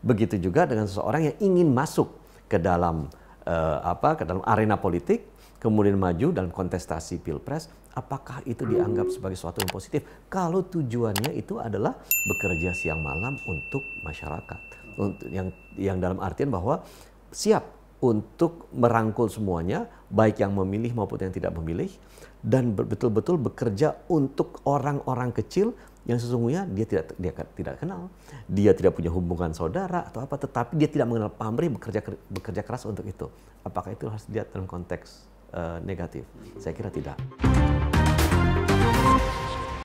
Begitu juga dengan seseorang yang ingin masuk ke dalam uh, apa ke dalam arena politik, kemudian maju dalam kontestasi pilpres, apakah itu dianggap sebagai suatu yang positif? Kalau tujuannya itu adalah bekerja siang malam untuk masyarakat, untuk yang yang dalam artian bahwa siap untuk merangkul semuanya, baik yang memilih maupun yang tidak memilih, dan betul-betul bekerja untuk orang-orang kecil yang sesungguhnya dia tidak dia tidak kenal, dia tidak punya hubungan saudara atau apa, tetapi dia tidak mengenal pamrih bekerja bekerja keras untuk itu. Apakah itu harus dilihat dalam konteks uh, negatif? Saya kira tidak.